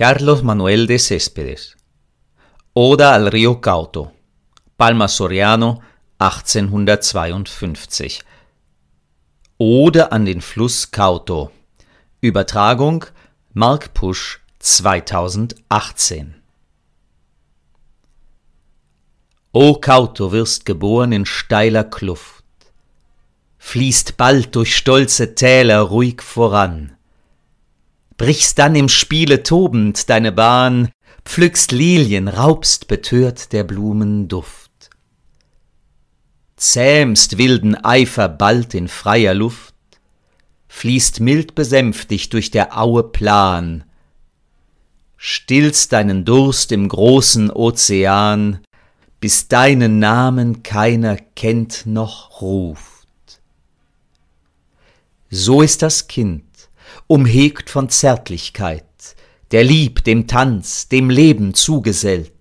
Carlos Manuel de Céspedes. Oda al Rio Cauto. Palma Soriano 1852. Ode an den Fluss Cauto. Übertragung Mark Pusch 2018. O Cauto wirst geboren in steiler Kluft, fließt bald durch stolze Täler ruhig voran, brichst dann im Spiele tobend deine Bahn, pflückst Lilien, raubst betört der Blumen Duft. Zähmst wilden Eifer bald in freier Luft, fließt mild besänftigt durch der Aue Plan, stillst deinen Durst im großen Ozean, bis deinen Namen keiner kennt noch ruft. So ist das Kind, umhegt von Zärtlichkeit, der Lieb dem Tanz, dem Leben zugesellt,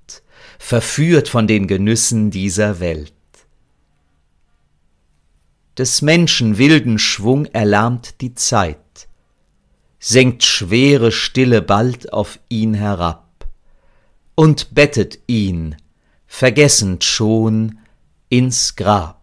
verführt von den Genüssen dieser Welt. Des Menschen wilden Schwung erlahmt die Zeit, senkt schwere Stille bald auf ihn herab und bettet ihn, vergessend schon, ins Grab.